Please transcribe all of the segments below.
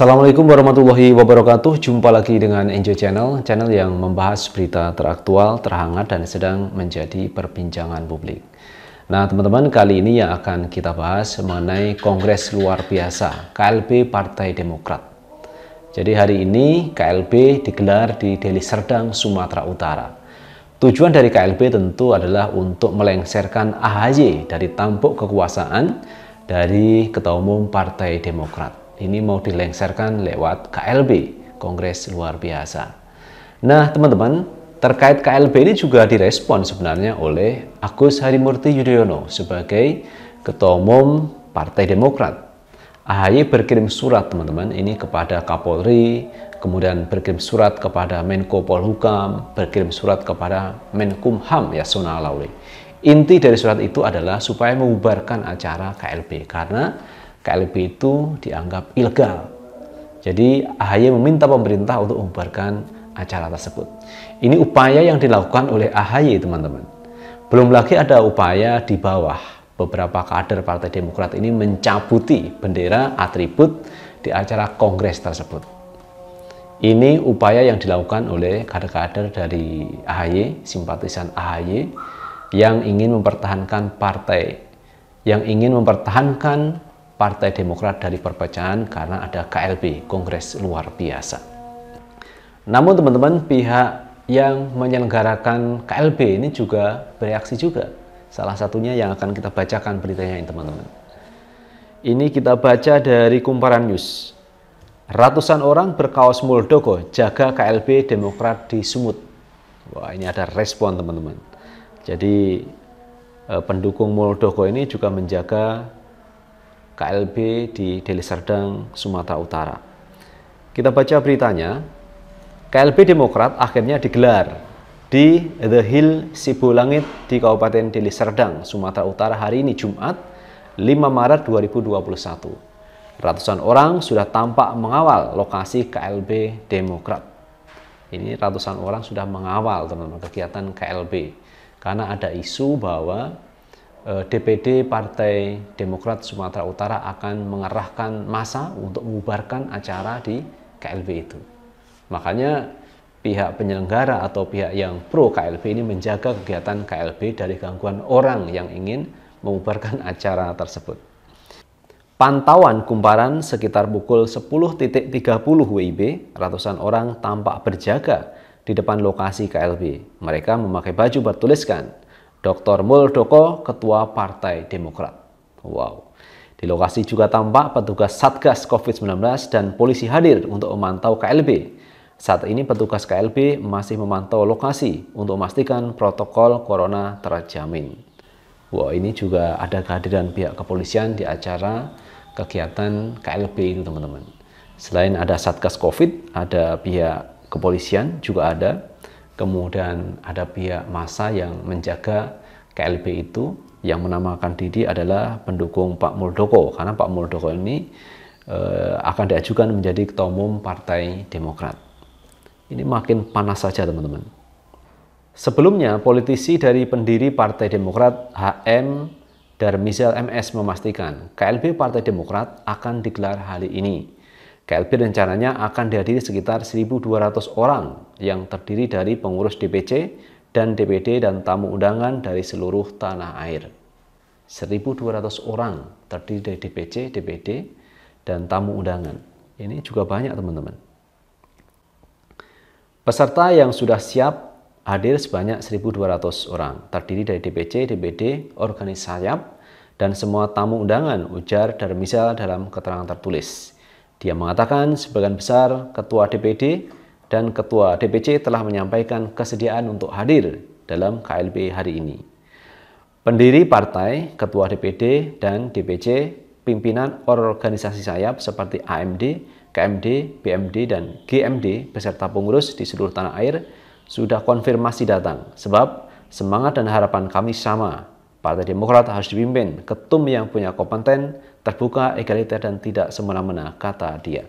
Assalamualaikum warahmatullahi wabarakatuh. Jumpa lagi dengan Enjoy Channel, channel yang membahas berita teraktual, terhangat, dan sedang menjadi perbincangan publik. Nah, teman-teman, kali ini yang akan kita bahas mengenai Kongres Luar Biasa KLB Partai Demokrat. Jadi hari ini KLB digelar di Deli Serdang, Sumatera Utara. Tujuan dari KLB tentu adalah untuk melengsarkan AHY dari tampuk kekuasaan dari Ketua Umum Partai Demokrat ini mau dilengsarkan lewat KLB, Kongres Luar Biasa. Nah, teman-teman, terkait KLB ini juga direspon sebenarnya oleh Agus Harimurti Yudhoyono sebagai Ketua Umum Partai Demokrat. AHY berkirim surat, teman-teman, ini kepada Kapolri, kemudian berkirim surat kepada Menko Polhukam, berkirim surat kepada Menkumham ya, Yasona Lawli. Inti dari surat itu adalah supaya mengubarkan acara KLB karena KLB itu dianggap ilegal. Jadi AHY meminta pemerintah untuk membubarkan acara tersebut. Ini upaya yang dilakukan oleh AHY, teman-teman. Belum lagi ada upaya di bawah beberapa kader Partai Demokrat ini mencabuti bendera atribut di acara kongres tersebut. Ini upaya yang dilakukan oleh kader-kader dari AHY, simpatisan AHY yang ingin mempertahankan partai, yang ingin mempertahankan Partai Demokrat dari perpecahan karena ada KLB, Kongres Luar Biasa. Namun teman-teman, pihak yang menyelenggarakan KLB ini juga bereaksi juga. Salah satunya yang akan kita bacakan beritanya ini teman-teman. Ini kita baca dari Kumparan News. Ratusan orang berkaos Muldoko jaga KLB Demokrat di Sumut. Wah, ini ada respon teman-teman. Jadi eh, pendukung Muldoko ini juga menjaga KLB di Deli Serdang, Sumatera Utara. Kita baca beritanya, KLB Demokrat akhirnya digelar di The Hill Sibulangit di Kabupaten Deli Serdang, Sumatera Utara hari ini Jumat 5 Maret 2021. Ratusan orang sudah tampak mengawal lokasi KLB Demokrat. Ini ratusan orang sudah mengawal teman-teman kegiatan KLB karena ada isu bahwa DPD eh, Partai Demokrat Sumatera Utara akan mengerahkan masa untuk mengubarkan acara di KLB itu. Makanya pihak penyelenggara atau pihak yang pro KLB ini menjaga kegiatan KLB dari gangguan orang yang ingin mengubarkan acara tersebut. Pantauan kumparan sekitar pukul 10.30 WIB, ratusan orang tampak berjaga di depan lokasi KLB. Mereka memakai baju bertuliskan Dr. Muldoko, Ketua Partai Demokrat. Wow. Di lokasi juga tampak petugas Satgas COVID-19 dan polisi hadir untuk memantau KLB. Saat ini petugas KLB masih memantau lokasi untuk memastikan protokol corona terjamin. Wah, wow, ini juga ada kehadiran pihak kepolisian di acara kegiatan KLB ini, teman-teman. Selain ada Satgas Covid, ada pihak kepolisian juga ada kemudian ada pihak massa yang menjaga KLB itu yang menamakan diri adalah pendukung Pak Muldoko karena Pak Muldoko ini eh, akan diajukan menjadi ketua umum Partai Demokrat. Ini makin panas saja teman-teman. Sebelumnya politisi dari pendiri Partai Demokrat HM Darmizal MS memastikan KLB Partai Demokrat akan digelar hari ini KLB rencananya akan dihadiri sekitar 1.200 orang yang terdiri dari pengurus DPC dan DPD dan tamu undangan dari seluruh tanah air. 1.200 orang terdiri dari DPC, DPD, dan tamu undangan. Ini juga banyak teman-teman. Peserta yang sudah siap hadir sebanyak 1.200 orang, terdiri dari DPC, DPD, organisasi sayap, dan semua tamu undangan, ujar Darmizal dalam keterangan tertulis. Dia mengatakan sebagian besar ketua DPD dan ketua DPC telah menyampaikan kesediaan untuk hadir dalam KLB hari ini. Pendiri partai, ketua DPD dan DPC, pimpinan organisasi sayap seperti AMD, KMD, BMD dan GMD beserta pengurus di seluruh tanah air sudah konfirmasi datang sebab semangat dan harapan kami sama. Partai Demokrat harus dipimpin ketum yang punya kompeten, terbuka, egaliter, dan tidak semena-mena, kata dia.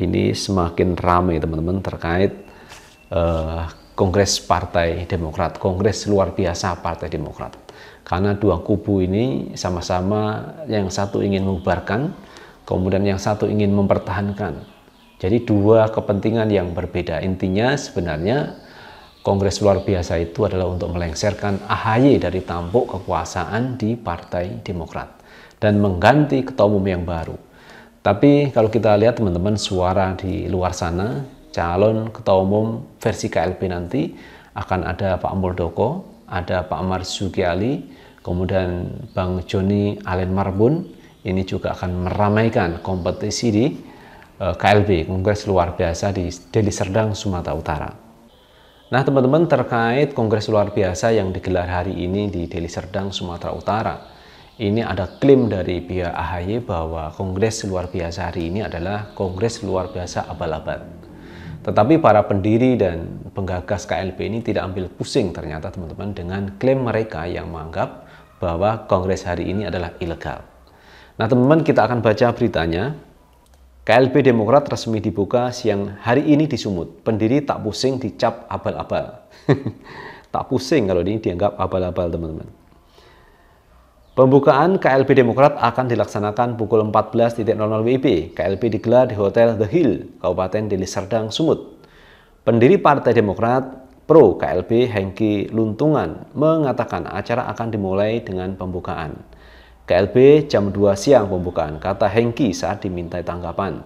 Ini semakin ramai teman-teman terkait uh, Kongres Partai Demokrat, Kongres luar biasa Partai Demokrat. Karena dua kubu ini sama-sama yang satu ingin mengubarkan, kemudian yang satu ingin mempertahankan. Jadi dua kepentingan yang berbeda. Intinya sebenarnya Kongres luar biasa itu adalah untuk melengsarkan AHY dari tampuk kekuasaan di Partai Demokrat dan mengganti ketua umum yang baru. Tapi kalau kita lihat teman-teman suara di luar sana, calon ketua umum versi KLP nanti akan ada Pak Muldoko, ada Pak Marzuki Ali, kemudian Bang Joni Alen Marbun, ini juga akan meramaikan kompetisi di eh, KLB, Kongres Luar Biasa di Deli Serdang, Sumatera Utara. Nah, teman-teman, terkait Kongres Luar Biasa yang digelar hari ini di Deli Serdang, Sumatera Utara, ini ada klaim dari pihak AHY bahwa kongres luar biasa hari ini adalah kongres luar biasa abal-abal. Tetapi para pendiri dan penggagas KLB ini tidak ambil pusing ternyata teman-teman dengan klaim mereka yang menganggap bahwa kongres hari ini adalah ilegal. Nah teman-teman kita akan baca beritanya. KLB Demokrat resmi dibuka siang hari ini di Sumut. Pendiri tak pusing dicap abal-abal. tak pusing kalau ini dianggap abal-abal teman-teman. Pembukaan KLP Demokrat akan dilaksanakan pukul 14.00 WIB. KLP digelar di Hotel The Hill, Kabupaten Deli Serdang, Sumut. Pendiri Partai Demokrat Pro KLP, Hengki Luntungan mengatakan acara akan dimulai dengan pembukaan. KLP jam 2 siang pembukaan, kata Hengki saat dimintai tanggapan.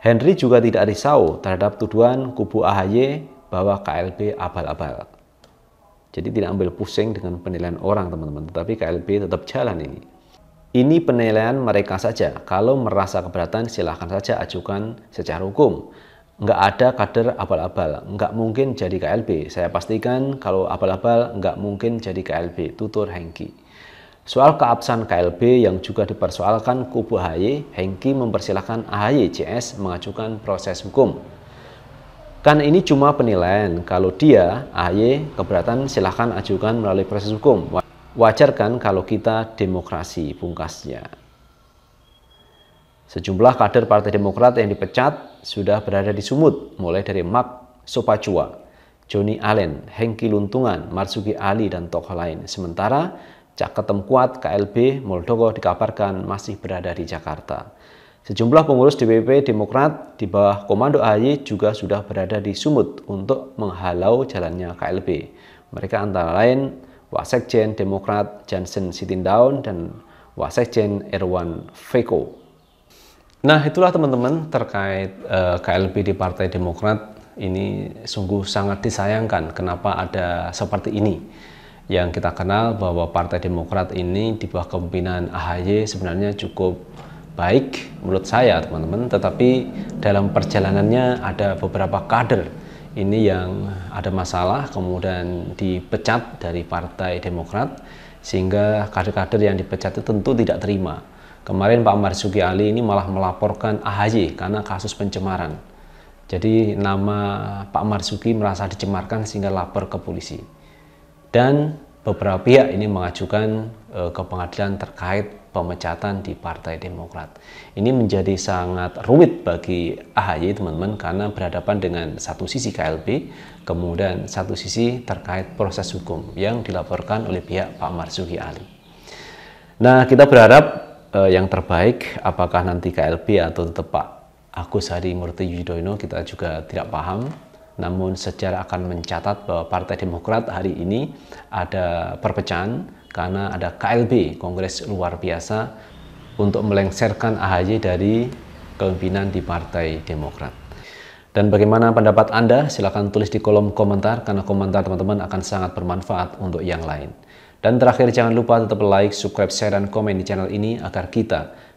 Henry juga tidak risau terhadap tuduhan kubu AHY bahwa KLP abal-abal. Jadi tidak ambil pusing dengan penilaian orang teman-teman, tetapi KLB tetap jalan ini. Ini penilaian mereka saja. Kalau merasa keberatan, silahkan saja ajukan secara hukum. Enggak ada kader abal-abal, nggak mungkin jadi KLB. Saya pastikan kalau abal-abal nggak mungkin jadi KLB, tutur Hengki. Soal keabsahan KLB yang juga dipersoalkan kubu AHY, Hengki mempersilahkan AHY CS mengajukan proses hukum Kan ini cuma penilaian. Kalau dia, AY, keberatan silahkan ajukan melalui proses hukum. Wajar kan kalau kita demokrasi pungkasnya. Sejumlah kader Partai Demokrat yang dipecat sudah berada di sumut, mulai dari Mark Sopacua, Joni Allen, Hengki Luntungan, Marsuki Ali, dan tokoh lain. Sementara Cak Ketemkuat KLB Muldoko dikabarkan masih berada di Jakarta. Sejumlah pengurus DPP Demokrat di bawah komando AHY juga sudah berada di Sumut untuk menghalau jalannya KLB. Mereka antara lain Wasekjen Demokrat Johnson Sitindaun dan Wasekjen Erwan Feko. Nah itulah teman-teman terkait uh, eh, KLB di Partai Demokrat ini sungguh sangat disayangkan kenapa ada seperti ini yang kita kenal bahwa Partai Demokrat ini di bawah kepemimpinan AHY sebenarnya cukup baik menurut saya teman-teman tetapi dalam perjalanannya ada beberapa kader ini yang ada masalah kemudian dipecat dari Partai Demokrat sehingga kader-kader yang dipecat itu tentu tidak terima kemarin Pak Marzuki Ali ini malah melaporkan AHY karena kasus pencemaran jadi nama Pak Marzuki merasa dicemarkan sehingga lapor ke polisi dan beberapa pihak ini mengajukan uh, ke pengadilan terkait pemecatan di Partai Demokrat. Ini menjadi sangat rumit bagi AHY teman-teman karena berhadapan dengan satu sisi KLB, kemudian satu sisi terkait proses hukum yang dilaporkan oleh pihak Pak Marzuki Ali. Nah, kita berharap eh, yang terbaik apakah nanti KLB atau tetap Pak Agus Hari Murti Yudhoyono kita juga tidak paham namun sejarah akan mencatat bahwa Partai Demokrat hari ini ada perpecahan karena ada KLB, Kongres Luar Biasa, untuk melengsarkan AHY dari kepemimpinan di Partai Demokrat. Dan bagaimana pendapat Anda? silakan tulis di kolom komentar, karena komentar teman-teman akan sangat bermanfaat untuk yang lain. Dan terakhir, jangan lupa tetap like, subscribe, share, dan komen di channel ini agar kita